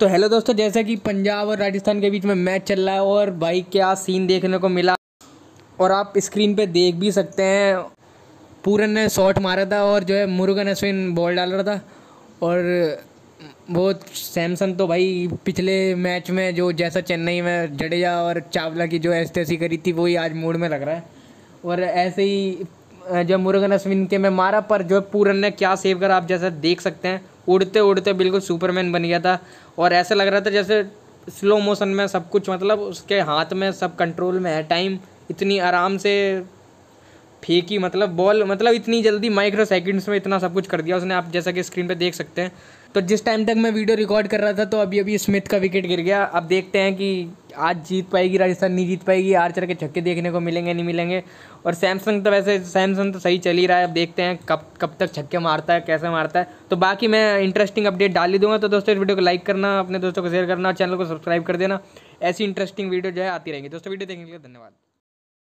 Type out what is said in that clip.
तो हेलो दोस्तों जैसा कि पंजाब और राजस्थान के बीच में मैच चल रहा है और भाई क्या सीन देखने को मिला और आप स्क्रीन पे देख भी सकते हैं पूरन ने शॉट मारा था और जो है मुर्गन अश्विन बॉल डाल रहा था और वो सैमसन तो भाई पिछले मैच में जो जैसा चेन्नई में जडेजा और चावला की जो तैसी करी थी वही आज मूड में लग रहा है और ऐसे ही जो मुरुगन अश्विन के मैं मारा पर जो पूरन ने क्या सेव करा आप जैसा देख सकते हैं उड़ते उड़ते बिल्कुल सुपरमैन बन गया था और ऐसा लग रहा था जैसे स्लो मोशन में सब कुछ मतलब उसके हाथ में सब कंट्रोल में है टाइम इतनी आराम से फेंकी मतलब बॉल मतलब इतनी जल्दी माइक्रो सेकंड्स में इतना सब कुछ कर दिया उसने आप जैसा कि स्क्रीन पे देख सकते हैं तो जिस टाइम तक मैं वीडियो रिकॉर्ड कर रहा था तो अभी अभी स्मिथ का विकेट गिर गया अब देखते हैं कि आज जीत पाएगी राजस्थान नहीं जीत पाएगी आर्चर के छक्के देखने को मिलेंगे नहीं मिलेंगे और सैमसंग तो वैसे सैमसंग तो सही चल ही रहा है अब देखते हैं कब कब तक छक्के मारता है कैसे मारता है तो बाकी मैं इंटरेस्टिंग अपडेट डाल ही दूंगा तो दोस्तों इस वीडियो को लाइक करना अपने दोस्तों को शेयर करना और चैनल को सब्सक्राइब कर देना ऐसी इंटरेस्टिंग वीडियो जो है आती रहेंगी दोस्तों वीडियो देखने के लिए धन्यवाद